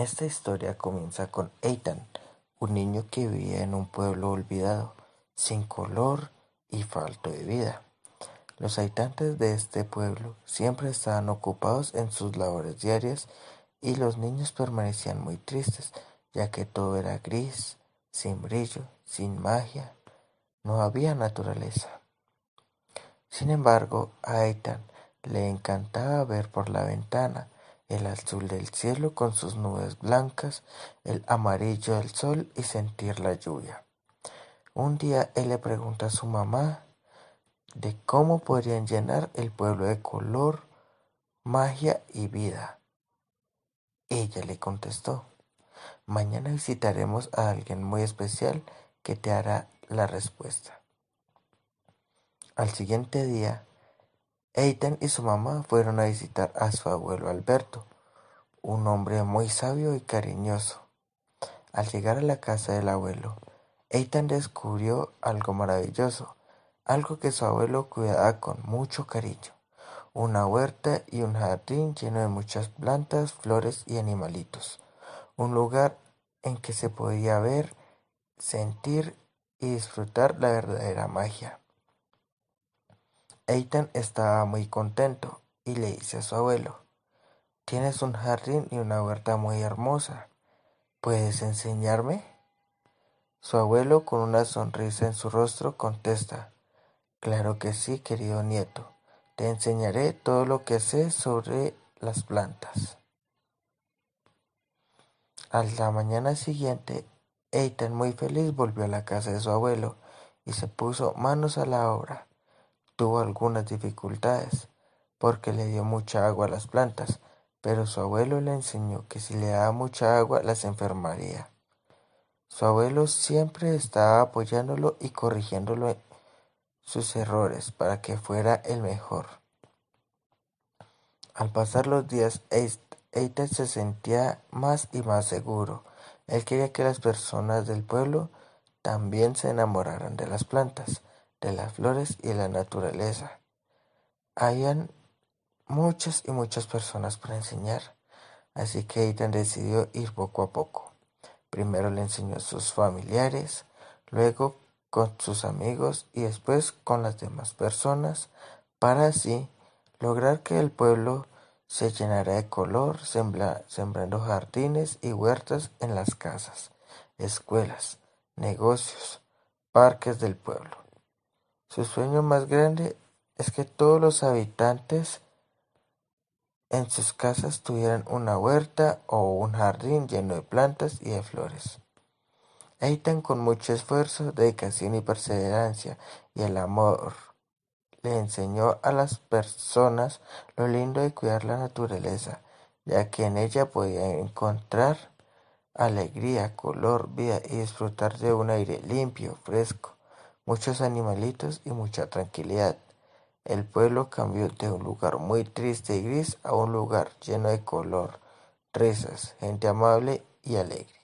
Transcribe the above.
Esta historia comienza con Eitan, un niño que vivía en un pueblo olvidado, sin color y falto de vida. Los habitantes de este pueblo siempre estaban ocupados en sus labores diarias y los niños permanecían muy tristes, ya que todo era gris, sin brillo, sin magia, no había naturaleza. Sin embargo, a Eitan le encantaba ver por la ventana el azul del cielo con sus nubes blancas, el amarillo del sol y sentir la lluvia. Un día él le pregunta a su mamá de cómo podrían llenar el pueblo de color, magia y vida. Ella le contestó, mañana visitaremos a alguien muy especial que te hará la respuesta. Al siguiente día, Aiden y su mamá fueron a visitar a su abuelo Alberto, un hombre muy sabio y cariñoso. Al llegar a la casa del abuelo, Eitan descubrió algo maravilloso, algo que su abuelo cuidaba con mucho cariño, una huerta y un jardín lleno de muchas plantas, flores y animalitos, un lugar en que se podía ver, sentir y disfrutar la verdadera magia. Eitan estaba muy contento y le dice a su abuelo, Tienes un jardín y una huerta muy hermosa. ¿Puedes enseñarme? Su abuelo, con una sonrisa en su rostro, contesta, Claro que sí, querido nieto. Te enseñaré todo lo que sé sobre las plantas. A la mañana siguiente, Eitan, muy feliz, volvió a la casa de su abuelo y se puso manos a la obra. Tuvo algunas dificultades, porque le dio mucha agua a las plantas, pero su abuelo le enseñó que si le daba mucha agua las enfermaría. Su abuelo siempre estaba apoyándolo y corrigiéndolo sus errores para que fuera el mejor. Al pasar los días, Eitan se sentía más y más seguro. Él quería que las personas del pueblo también se enamoraran de las plantas, de las flores y de la naturaleza muchas y muchas personas para enseñar, así que Aiden decidió ir poco a poco. Primero le enseñó a sus familiares, luego con sus amigos y después con las demás personas para así lograr que el pueblo se llenara de color, sembrando jardines y huertas en las casas, escuelas, negocios, parques del pueblo. Su sueño más grande es que todos los habitantes en sus casas tuvieran una huerta o un jardín lleno de plantas y de flores. Eitan con mucho esfuerzo, dedicación y perseverancia y el amor le enseñó a las personas lo lindo de cuidar la naturaleza, ya que en ella podía encontrar alegría, color, vida y disfrutar de un aire limpio, fresco, muchos animalitos y mucha tranquilidad. El pueblo cambió de un lugar muy triste y gris a un lugar lleno de color, risas, gente amable y alegre.